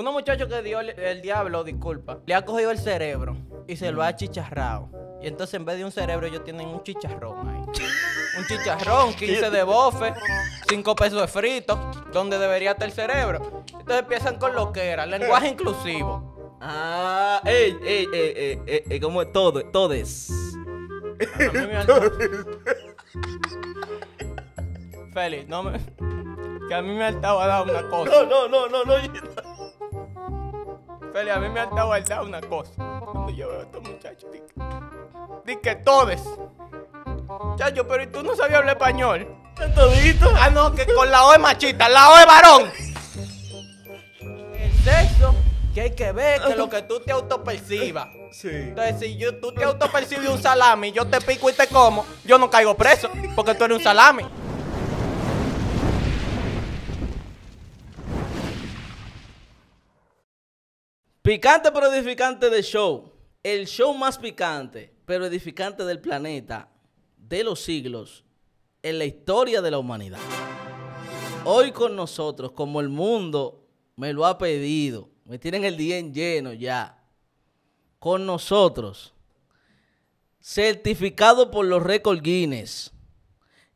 Uno muchacho que dio el, diablo, disculpa, le ha cogido el cerebro y se lo ha chicharrado. Y entonces en vez de un cerebro ellos tienen un chicharrón ahí. Un chicharrón, 15 de bofe, 5 pesos de frito, donde debería estar el cerebro. Entonces empiezan con lo que era, lenguaje inclusivo. Ah, ey, ey, ey, ey, ey, como todo, todes. feliz, no me... Que a mí me ha dando una cosa. No, no, no, no, no. Feli, a mí me ha estado alzada una cosa. Cuando yo veo a estos muchachos, di, que todes. Chacho, pero ¿y tú no sabías hablar español? Todito. Ah, no, que con la O de machita, la O de varón. El sexo, que hay que ver que lo que tú te autopercibas. Sí. Entonces, si tú te autopercibes un salami, yo te pico y te como, yo no caigo preso, porque tú eres un salami. Picante pero edificante de show. El show más picante pero edificante del planeta, de los siglos, en la historia de la humanidad. Hoy con nosotros, como el mundo me lo ha pedido, me tienen el día en lleno ya. Con nosotros, certificado por los récords Guinness.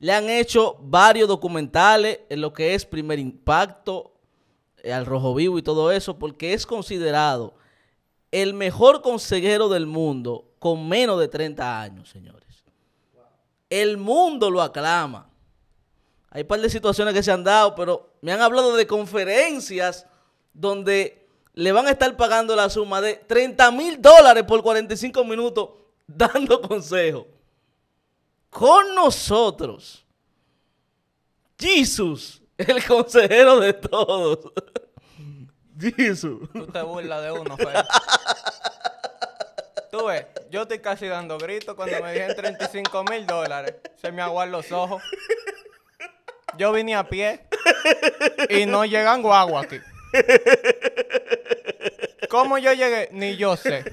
Le han hecho varios documentales en lo que es Primer Impacto, eh, al rojo vivo y todo eso, porque es considerado el mejor consejero del mundo con menos de 30 años, señores. El mundo lo aclama. Hay un par de situaciones que se han dado, pero me han hablado de conferencias donde le van a estar pagando la suma de 30 mil dólares por 45 minutos dando consejo. Con nosotros. Jesús. El consejero de todos. Jesús. Tú te burlas de uno, Fer. Tú ves, yo estoy casi dando gritos cuando me dijeron 35 mil dólares. Se me aguan los ojos. Yo vine a pie y no llegan guagua aquí. ¿Cómo yo llegué? Ni yo sé.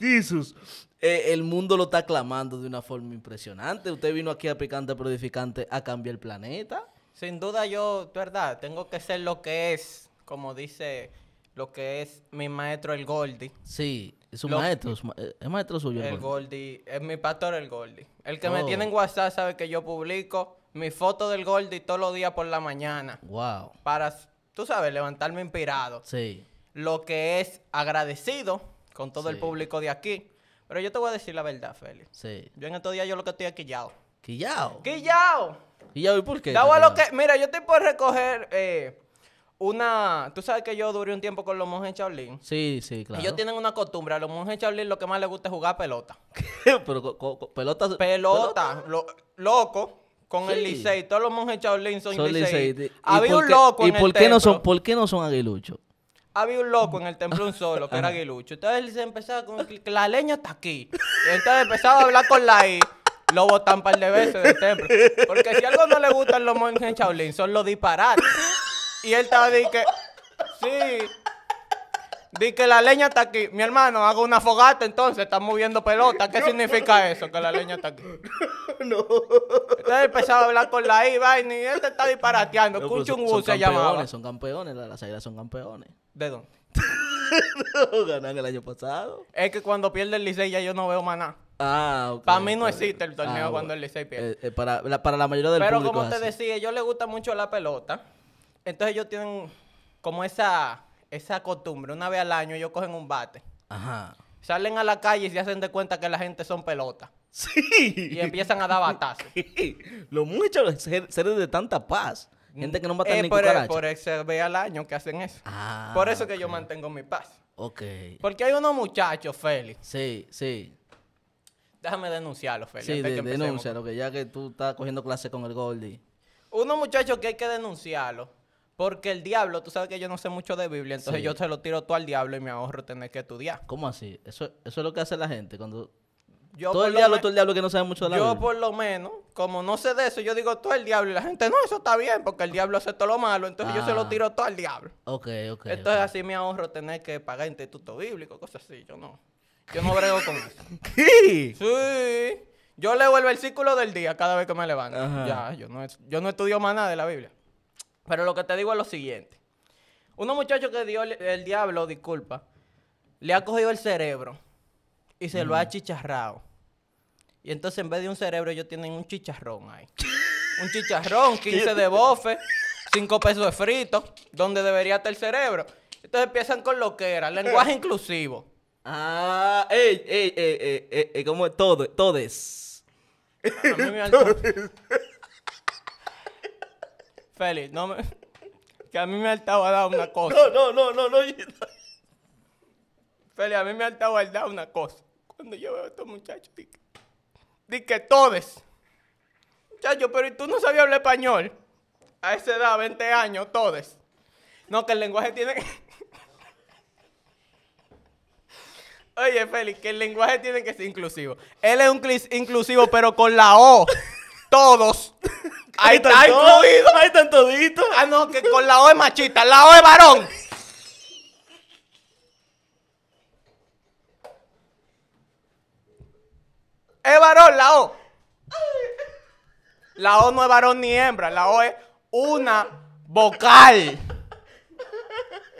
Jesús. Eh, el mundo lo está aclamando de una forma impresionante. Usted vino aquí a Picante Prodificante a cambiar el planeta. Sin duda yo, verdad, tengo que ser lo que es, como dice lo que es mi maestro el Goldie. Sí, es un maestro, eh, es, maestro suyo. El, el es mi pastor el Goldie. El que me oh. tiene en WhatsApp sabe que yo publico mi foto del Goldie todos los días por la mañana. Wow. Para, tú sabes, levantarme inspirado. Sí. Lo que es agradecido con todo el público de aquí. Pero yo te voy a decir la verdad, Félix. Sí. Yo en estos días yo lo que estoy es quillao. ¿Quillao? ¡Quillao! ¿Y ya por qué? Mira, yo te puedo recoger... Eh, una. Tú sabes que yo duré un tiempo con los monjes Shaolin. Sí, sí, claro. Ellos tienen una costumbre. A los monjes Shaolin lo que más les gusta es jugar pelota. Pero, pelota. Pelota. pelota. loco. Con el Licey. Todos los monjes Shaolin son, son Licey. Había un loco ¿Y en por el qué no son, por qué no son aguiluchos? Había un loco en el templo, un solo, que era aguilucho. Entonces él empezaba con que la leña está aquí. entonces empezaba a hablar con la I lo botan un par de veces del templo. Porque si algo no le gustan los monjes Shaolin, son los disparates. Y él estaba de que, sí, di que la leña está aquí. Mi hermano, hago una fogata entonces, están moviendo pelota. ¿Qué significa eso? Que la leña está aquí. No. Entonces empezaba a hablar con la Iba y él se este está disparateando. No, un Wu se llamaba. Son campeones, las águilas son campeones. ¿De dónde? no, ganaron el año pasado. Es que cuando pierde el Licey ya yo no veo más nada. Ah, Para mí no existe el torneo ah, cuando él Licey pierde. Eh, eh, para, la, para la mayoría del Pero como te decía, yo ellos les gusta mucho la pelota. Entonces ellos tienen como esa, esa costumbre. Una vez al año ellos cogen un bate. Ajá. Salen a la calle y se hacen de cuenta que la gente son pelotas. Sí. Y empiezan a dar batazos. Lo mucho es ser de tanta paz. Gente que no mata eh, ni por, e, por eso ve al año que hacen eso. Ah, por eso que yo mantengo mi paz. Ok. Porque hay unos muchachos, Félix. Sí, sí Déjame denunciarlo, felipe, Sí, de, denúncialo, que ya que tú estás cogiendo clase con el Goldie. Uno, muchacho, que hay que denunciarlo. Porque el diablo, tú sabes que yo no sé mucho de Biblia, entonces yo se lo tiro todo al diablo y me ahorro tener que estudiar. ¿Cómo así? Eso, es lo que hace la gente cuando... todo el diablo, todo el diablo que no sabe mucho de la Biblia. Yo por lo menos, como no sé de eso, yo digo todo el diablo y la gente, no, eso está bien porque el diablo hace todo lo malo, entonces yo se lo ah. tiro todo al diablo. Ok, ok. Entonces así me ahorro tener que pagar instituto bíblico, cosas así, yo no. Yo no brego con eso. ¿Qué? Sí. Yo leo el versículo del día cada vez que me levanto. Ya, yo no, yo no estudio más nada de la Biblia. Pero lo que te digo es lo siguiente. Uno muchacho que dio el, diablo, disculpa, le ha cogido el cerebro y se lo ha chicharrado. Y entonces en vez de un cerebro ellos tienen un chicharrón ahí. un chicharrón, 15 de bofe, 5 pesos de frito, donde debería estar el cerebro. Entonces empiezan con lo que era, lenguaje inclusivo. Ah, ey, ey, ey, ey, ey, ey como todo, todes. A mí me ha... Félix, no me. Que a mí me a dar una cosa. No, no, no, no, no. Félix, a mí me ha a dar una cosa. Cuando yo veo a estos muchachos, di que, di que todes. Muchachos, pero ¿y tú no sabías hablar español? A esa edad, 20 años, todes. No, que el lenguaje tiene que. Oye, Félix, que el lenguaje tiene que ser inclusivo. Él es un inclusivo, pero con la O. Todos. Ahí está Ahí están toditos. Ah, no, que con la O es machista. La O es varón. es varón, la O. La O no es varón ni hembra. La O es una vocal.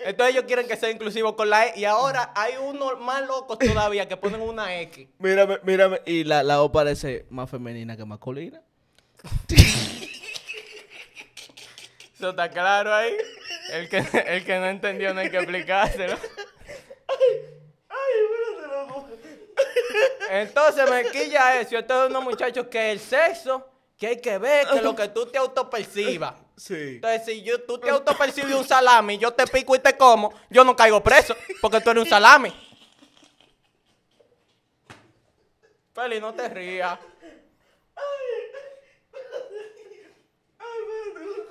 Entonces ellos quieren que sea inclusivo con la E. Y ahora hay unos más locos todavía que ponen una X. Mírame, mírame. Y la, la O parece más femenina que masculina. Eso está claro ahí. El que, el que no entendió no hay que explicárselo. Entonces me quilla eso. esto es unos muchachos que el sexo, que hay que ver, que lo que tú te autopercibas. Entonces, si yo, tú te autopercibes un salami, yo te pico y te como, yo no caigo preso, porque tú eres un salami. Feli, no te rías.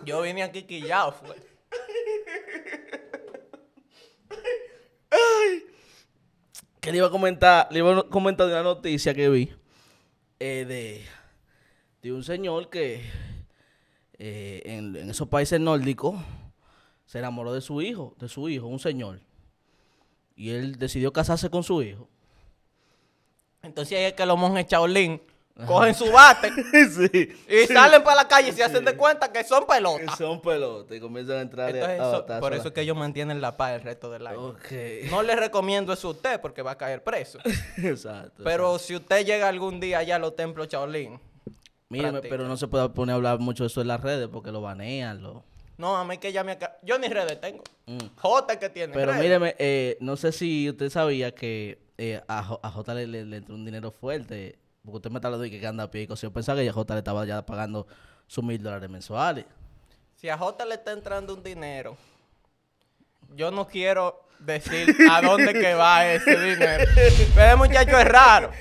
Yo vine aquí quillado, fue. Que le iba a comentar, le iba a comentar de una noticia que vi eh, de, de un señor que eh, en, esos países nórdicos, se enamoró de su hijo, de su hijo, un señor. Y él decidió casarse con su hijo. Entonces ahí es que los monjes chaolín cogen su bate y salen para la calle y se hacen de cuenta que son pelotas. son pelotas y comienzan a entrar Por eso es que ellos mantienen la paz el resto del año. No les recomiendo eso a usted porque va a caer preso. Pero si usted llega algún día allá a los templos Míreme, pero no se puede poner a hablar mucho de eso en las redes porque lo banean, lo... No, a mí que ya me... Yo ni redes tengo. Mm. J que tiene Pero míreme, eh, no sé si usted sabía que eh, a, J, a le, entró un dinero fuerte. Porque usted me está hablando de que anda a pie y cosas. Yo pensaba que a J le estaba ya pagando sus mil dólares mensuales. Si a J le está entrando un dinero, yo no quiero decir a dónde que va ese dinero. Pero muchacho es raro.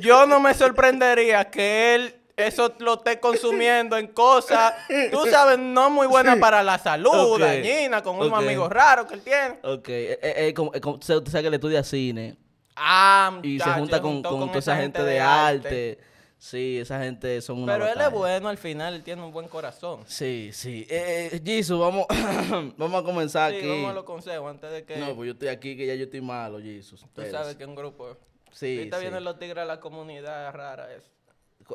Yo no me sorprendería que él eso lo esté consumiendo en cosas, tú sabes, no muy buenas para la salud, Dañinas, con unos amigos raros que él tiene. Ok, eh, usted eh, eh, eh, sabe que él estudia cine. Ah, y se junta con, toda esa gente, de, arte Sí, esa gente son una Pero él es bueno al final, él tiene un buen corazón. Sí, sí. Eh, eh vamos, vamos a comenzar sí, aquí. vamos a los consejos antes de que... No, pues yo estoy aquí que ya yo estoy malo, Jesús. Tú sabes que es un grupo... Sí, Ahorita vienen los tigres a la comunidad rara esa.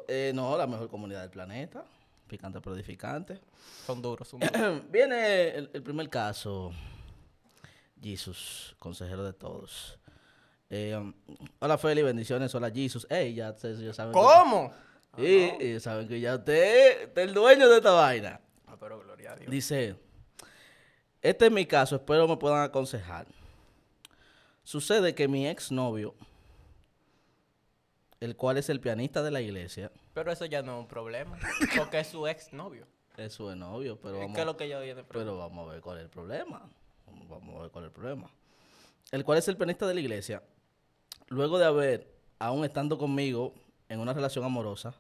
Eh, no, la mejor comunidad del planeta. Picante pero Son duros, son duros. Viene el, el, primer caso. Jesús, consejero de todos. Eh, um, hola Feli, bendiciones, hola Jesus. Ey, ya, saben. ¿Cómo? y, ah, saben que ya usted, es el dueño de esta vaina. Ah, Dice, este es mi caso, espero me puedan aconsejar. Sucede que mi exnovio, el cual es el pianista de la iglesia. Pero eso ya no es un problema, porque es su exnovio. Es su novio, pero vamos, lo que yo pero vamos a ver cuál es el problema. Vamos a ver cuál es el problema. El cual es el pianista de la iglesia luego de haber, aún estando conmigo en una relación amorosa,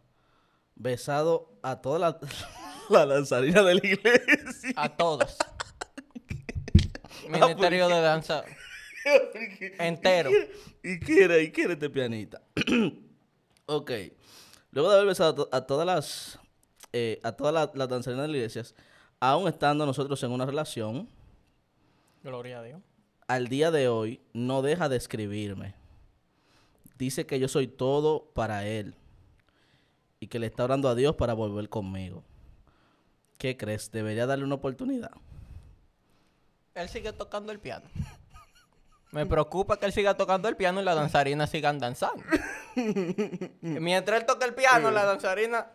besado a todas las danzarinas de la iglesia. A todos. Ah, Ministerio de Danza entero. ¿Y quiere, ¿Y quiere este pianita. ok. Luego de haber besado a, todas las eh, a todas las, danzarinas de la iglesia, aún estando nosotros en una relación, Gloria a Dios. Al día de hoy no deja de escribirme dice que yo soy todo para él y que le está orando a Dios para volver conmigo. ¿Qué crees? ¿Debería darle una oportunidad? Él sigue tocando el piano. Me preocupa que él siga tocando el piano y las danzarinas sigan danzando. Mientras él toca el piano, la danzarina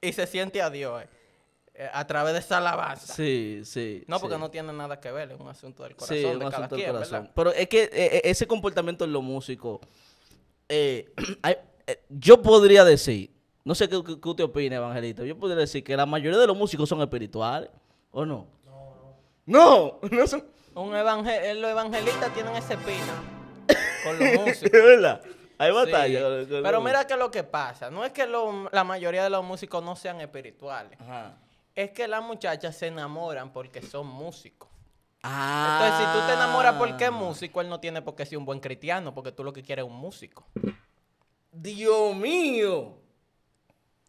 y se siente a Dios eh, eh, a través de esa alabanza. Sí, sí. No, porque no tiene nada que ver, es un asunto del corazón. Sí, de un asunto del corazón. Pero es que eh, ese comportamiento en lo músico... Eh, eh, yo podría decir, no sé qué, qué, usted opina, Evangelito, yo podría decir que la mayoría de los músicos son espirituales, ¿o no? No, no, son... Un evangel eh, los evangelistas tienen ese pina con los músicos. Hay batalla. Pero mira que lo que pasa, no es que la mayoría de los músicos no sean espirituales, es que las muchachas se enamoran porque son músicos. Entonces, si tú te enamoras porque es ah. músico, él no tiene por qué ser un buen cristiano, porque tú lo que quieres es un músico. Dios mío.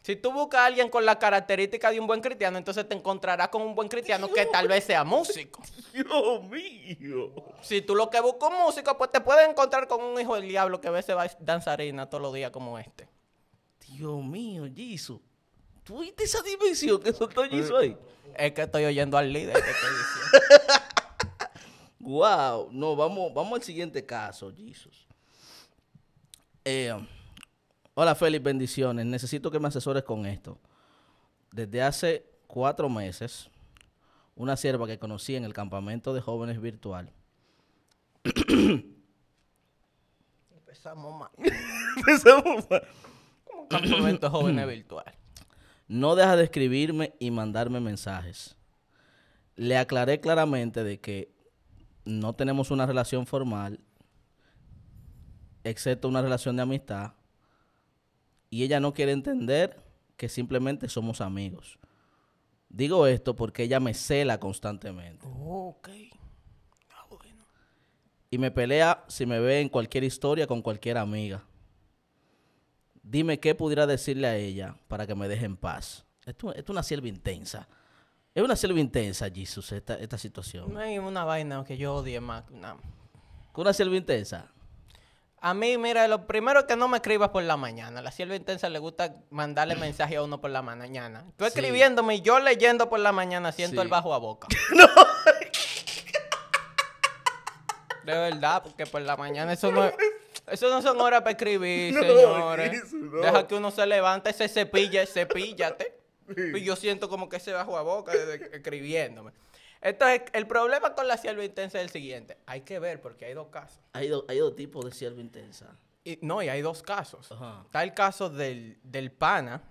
Si tú buscas a alguien con la característica de un buen cristiano, entonces te encontrarás con un buen cristiano que tal vez sea músico. Dios mío. Si tú lo que buscas un músico, pues te puedes encontrar con un hijo del diablo que a veces va a danzarina todos los días como este. Dios mío, Jesus. ¿Tú viste esa dimensión que soltó Jesus ahí? Es que estoy oyendo al líder que estoy diciendo. Wow, no, vamos, vamos al siguiente caso, Jesus. Eh, hola Félix, bendiciones. Necesito que me asesores con esto. Desde hace cuatro meses, una sierva que conocí en el campamento de jóvenes virtual. Empezamos mal. Empezamos mal. campamento de jóvenes virtual. No deja de escribirme y mandarme mensajes. Le aclaré claramente de que no tenemos una relación formal, excepto una relación de amistad, y ella no quiere entender que simplemente somos amigos. Digo esto porque ella me cela constantemente. Ah, y me pelea si me ve en cualquier historia con cualquier amiga. Dime qué pudiera decirle a ella para que me deje en paz. Esto, esto es una sierva intensa. Es una selva intensa, Jesús, esta, esta situación. No hay una vaina que yo odie más que una... selva intensa? A mí, mira, lo primero es que no me escribas por la mañana. La selva intensa le gusta mandarle mensaje a uno por la mañana. Tú escribiéndome y yo leyendo por la mañana siento el bajo a boca. no. De verdad, porque por la mañana eso no es... Eso no son horas para escribir, señores. Deja que uno se levante, se cepille, cepíllate. Y yo siento como que se bajó a boca escribiéndome. Entonces, el problema con la sierva intensa es el siguiente. Hay que ver porque hay dos casos. Hay, hay dos tipos de sierva intensa. Y, no, y hay dos casos. Ajá. Está el caso del, del pana,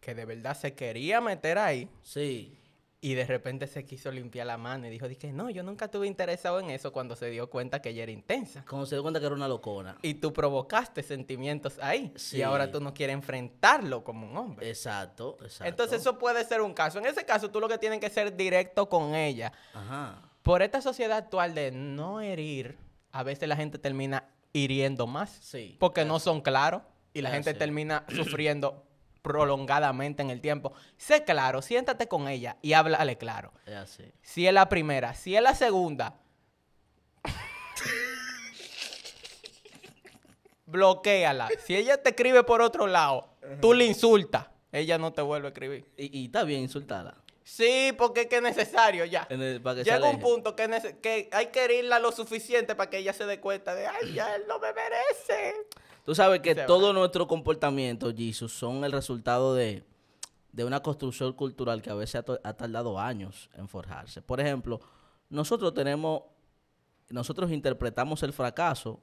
que de verdad se quería meter ahí. Sí. Y de repente se quiso limpiar la mano y dijo, dije, no, yo nunca estuve interesado en eso cuando se dio cuenta que ella era intensa. Cuando se dio cuenta que era una locona. Y tú provocaste sentimientos ahí. Sí. Y ahora tú no quieres enfrentarlo como un hombre. Exacto, exacto. Entonces eso puede ser un caso. En ese caso tú lo que tienes que ser directo con ella. Ajá. Por esta sociedad actual de no herir, a veces la gente termina hiriendo más. Sí. Porque no son claros y la gente termina sufriendo prolongadamente en el tiempo. Sé claro, siéntate con ella y háblale claro. Si es la primera, si es la segunda, bloqueala. Si ella te escribe por otro lado, tú le insultas. Ella no te vuelve a escribir. Y, está bien insultada. Sí, porque es que es necesario ya. Llega un punto que, que hay que herirla lo suficiente para que ella se dé cuenta de, ay, ya él no me merece. Tú sabes que todo nuestro comportamiento, Jesus, son el resultado de, una construcción cultural que a veces ha, tardado años en forjarse. Por ejemplo, nosotros tenemos, nosotros interpretamos el fracaso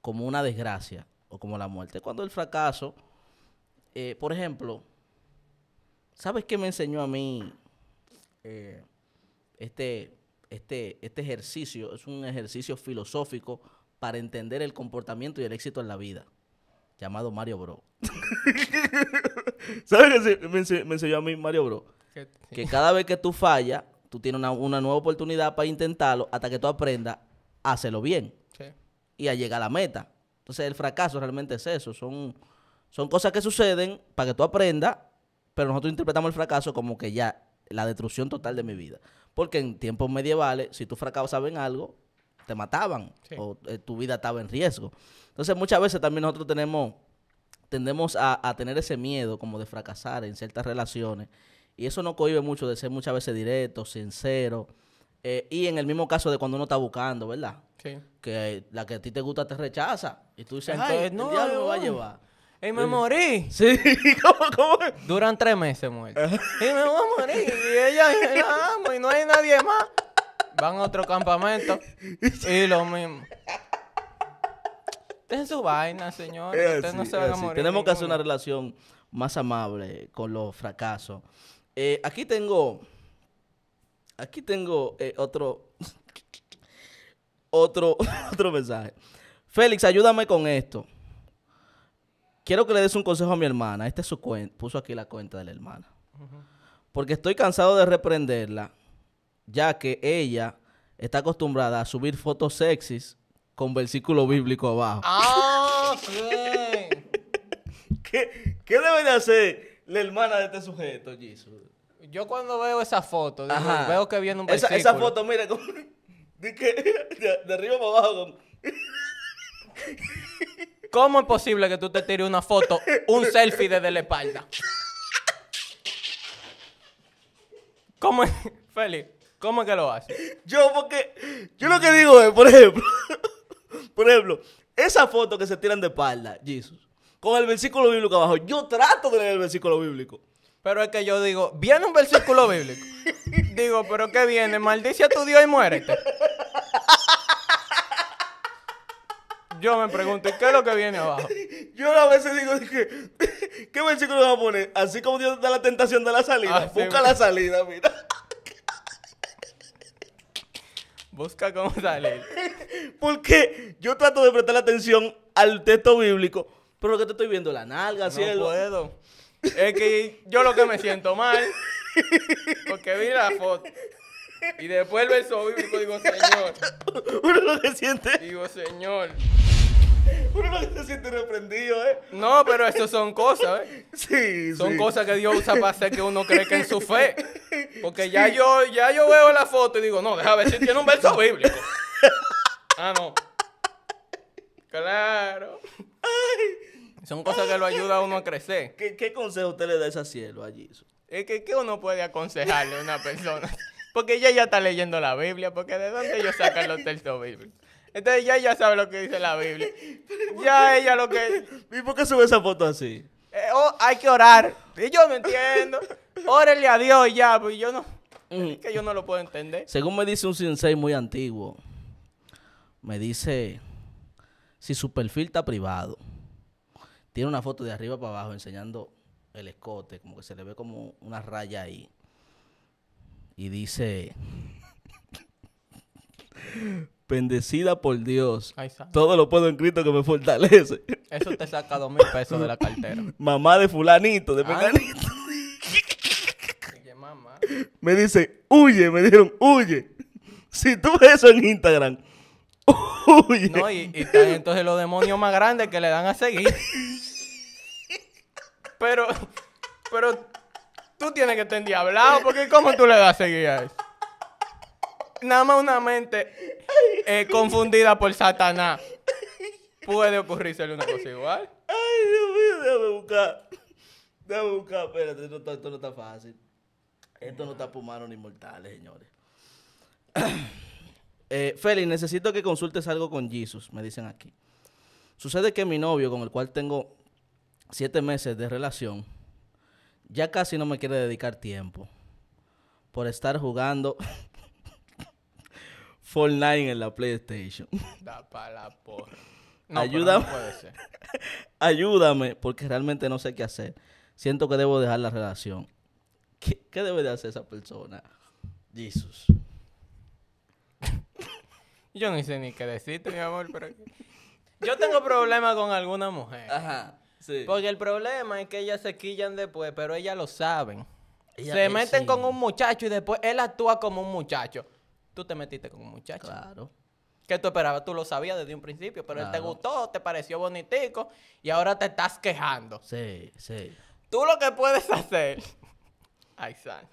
como una desgracia o como la muerte. Cuando el fracaso, eh, por ejemplo, ¿sabes qué me enseñó a mí eh, este, este, este ejercicio? Es un ejercicio filosófico para entender el comportamiento y el éxito en la vida, llamado Mario Bro. ¿Sabes qué me, enseñó a mí Mario Bro? Que cada vez que tú fallas, tú tienes una, nueva oportunidad para intentarlo hasta que tú aprendas a hacerlo bien y a llegar a la meta. Entonces, el fracaso realmente es eso. Son, son cosas que suceden para que tú aprendas, pero nosotros interpretamos el fracaso como que ya la destrucción total de mi vida. Porque en tiempos medievales, si tú fracasas en algo, te mataban o eh, tu vida estaba en riesgo. Entonces muchas veces también nosotros tenemos, tendemos a, tener ese miedo como de fracasar en ciertas relaciones y eso nos cohibe mucho de ser muchas veces directo, sincero. Eh, y en el mismo caso de cuando uno está buscando, ¿verdad? Sí. Que la que a ti te gusta te rechaza. Y tú dices, Ay, no, ya diablo a llevar. Y me morí. Sí, ¿cómo, Duran tres meses muerto. y me voy a morir. Y ella, y no hay nadie más van a otro campamento y lo mismo. Dejen su vaina, señor. Ustedes no se van a morir. Tenemos que hacer una relación más amable con los fracasos. Eh, aquí tengo. Aquí tengo eh, otro. otro, otro mensaje. Félix, ayúdame con esto. Quiero que le des un consejo a mi hermana. Este es su cuenta. Puso aquí la cuenta de la hermana. Porque estoy cansado de reprenderla ya que ella está acostumbrada a subir fotos sexys con versículo bíblico abajo. ¡Ah, ¿Qué, ¿Qué debe de hacer la hermana de este sujeto, Jesus? Yo cuando veo esa foto, veo que viene un versículo. Esa, foto, mira, de, arriba para abajo. ¿Cómo es posible que tú te tires una foto, un selfie desde la espalda? ¿Cómo es? Félix, ¿Cómo es que lo hace? Yo, porque. Yo lo que digo es, por ejemplo. por ejemplo, esa foto que se tiran de espalda, Jesús, con el versículo bíblico abajo. Yo trato de leer el versículo bíblico. Pero es que yo digo, viene un versículo bíblico. digo, pero ¿qué viene? Maldice a tu Dios y muérete. Yo me pregunto, ¿qué es lo que viene abajo? Yo a veces digo, ¿qué, versículo vas a poner? Así como Dios da la tentación de la salida, ah, busca la salida, mira. Busca cómo salir. Porque yo trato de prestar atención al texto bíblico, pero lo que te estoy viendo la nalga, no puedo. Es que yo lo que me siento mal, porque vi la foto. Y después el verso bíblico digo, Señor. Uno lo que siente. Digo, Señor. Uno no se siente reprendido, ¿eh? No, pero eso son cosas, ¿eh? Sí, Son cosas que Dios usa para hacer que uno crezca en su fe. Porque ya, yo, ya yo veo la foto y digo, no, déjame ver si tiene un verso bíblico. ah, no. Claro. Son cosas que lo ayuda a uno a crecer. ¿Qué, consejo usted le da a cielo cielo allí? Es que ¿qué uno puede aconsejarle a una persona? Porque ella ya está leyendo la Biblia, porque ¿de dónde ellos sacan los textos bíblicos? Entonces ya ella sabe lo que dice la Biblia. Ya ella lo que... ¿Y por qué sube esa foto así? Eh, oh, hay que orar. Y yo no entiendo. Órele a Dios ya, pues yo no... Es que yo no lo puedo entender. Según me dice un sensei muy antiguo, me dice, si su perfil está privado, tiene una foto de arriba para abajo enseñando el escote, como que se le ve como una raya ahí. Y dice, bendecida por Dios. Todo lo puedo en Cristo que me fortalece. Eso te saca dos mil pesos de la cartera. Mamá de fulanito, de ah. fulanito. me dice, huye, me dijeron, huye. Si tú ves eso en Instagram, huye. No, y, están entonces los demonios más grandes que le dan a seguir. Pero, pero tú tienes que estar endiablado, porque ¿cómo tú le das a seguir a eso? nada más una mente eh, confundida por Satanás puede ocurrirse una cosa igual. Ay, Dios mío, déjame buscar. Déjame buscar, espérate, esto no está fácil. Esto no está por humanos ni mortales, señores. Eh, Félix, necesito que consultes algo con Jesus, me dicen aquí. Sucede que mi novio, con el cual tengo siete meses de relación, ya casi no me quiere dedicar tiempo por estar jugando Fortnite en la PlayStation. Da la porra. ayúdame. ayúdame, porque realmente no sé qué hacer. Siento que debo dejar la relación. ¿Qué, debe de hacer esa persona? Jesús. Yo no sé ni qué decirte, mi amor, pero... Yo tengo problemas con alguna mujer. Ajá, sí. Porque el problema es que ellas se quillan después, pero ellas lo saben. se meten con un muchacho y después él actúa como un muchacho tú te metiste con un muchacho. Claro. ¿Qué tú esperabas? Tú lo sabías desde un principio, pero él te gustó, te pareció bonitico y ahora te estás quejando. Sí, sí. Tú lo que puedes hacer. Ay, San.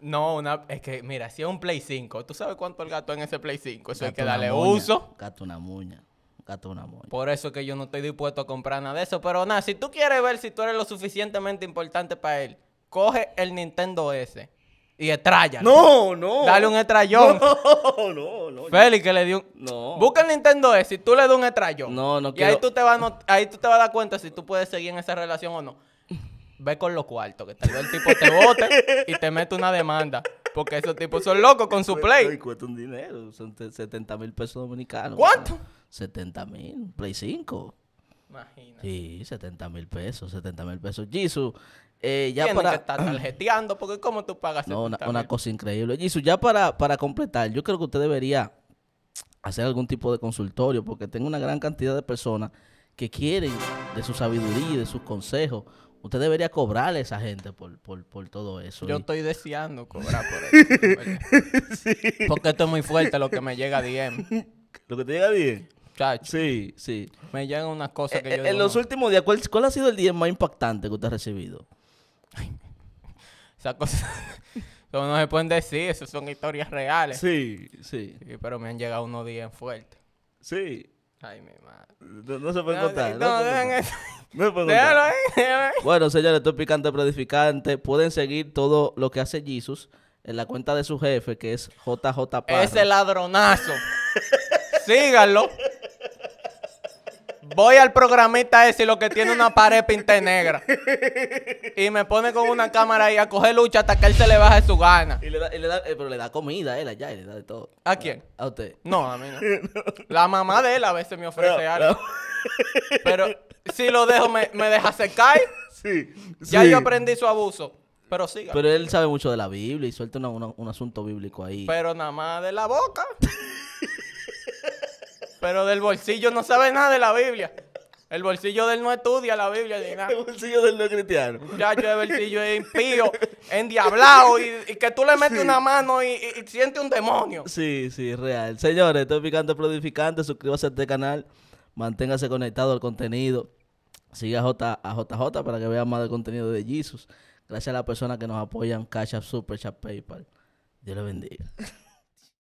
No, una, es que mira, si es un Play 5, ¿tú sabes cuánto el gato en ese Play 5? Eso hay que darle uso. Gato una muña. Gato una muña. Por eso es que yo no estoy dispuesto a comprar nada de eso. Pero nada, si tú quieres ver si tú eres lo suficientemente importante para él, coge el Nintendo S y estrella. No, no. Dale un estrayón No, no, no. Félix que le dio No. Busca el Nintendo S y tú le das un estrayón No, no quiero. Y ahí tú, te vas a ahí tú te vas a dar cuenta si tú puedes seguir en esa relación o no. Ve con los cuartos, que tal vez el tipo te bote y te mete una demanda. Porque esos tipos son locos con su play. cuesta un dinero, son 70 mil pesos dominicanos. ¿Cuánto? 70 mil, play 5. Imagínate. Sí, 70 mil pesos, 70 mil pesos. Jesus, eh, ya para... que estar tarjeteando, porque ¿cómo tú pagas una, cosa increíble. Y eso ya para, para completar, yo creo que usted debería hacer algún tipo de consultorio, porque tengo una gran cantidad de personas que quieren de su sabiduría y de sus consejos. Usted debería cobrarle a esa gente por, todo eso. Yo estoy deseando cobrar por eso. Porque esto es muy fuerte lo que me llega a DM. ¿Lo que te llega a DM? Chacho. Sí, sí. Me llegan unas cosas eh, eh, En los últimos días, ¿cuál, ¿cuál ha sido el día más impactante que usted ha recibido? Esas cosas no se pueden decir, eso son historias reales. Sí, sí, pero me han llegado unos días fuertes. Sí. Ay, mi madre. No, se puede contar. No, Bueno, señores, esto picante pero Pueden seguir todo lo que hace Jesus en la cuenta de su jefe, que es jjp Ese ladronazo. Síganlo. Voy al programista ese lo que tiene una pared pinta negra. Y me pone con una cámara ahí a coger lucha hasta que él se le baje su gana. Y le da, le da, eh, pero le da comida a él allá y le da de todo. ¿A quién? A usted. No, a mí no. La mamá de él a veces me ofrece algo. Pero si lo dejo, me, me deja secar. Sí, Ya yo aprendí su abuso. Pero siga. Pero él sabe mucho de la Biblia y suelta un asunto bíblico ahí. Pero nada más de la boca. Pero del bolsillo no sabe nada de la Biblia. El bolsillo del no estudia la Biblia ni nada. El bolsillo de no es cristiano. yo el bolsillo es impío, endiablado y, y que tú le metes una mano y, siente un demonio. Sí, sí, real. Señores, estoy picando Picante Prodificante. Suscríbase a este canal. Manténgase conectado al contenido. Sigue a, J, JJ para que vea más del contenido de Jesus. Gracias a las personas que nos apoyan, Cash App, Super Chat, PayPal. Dios le bendiga.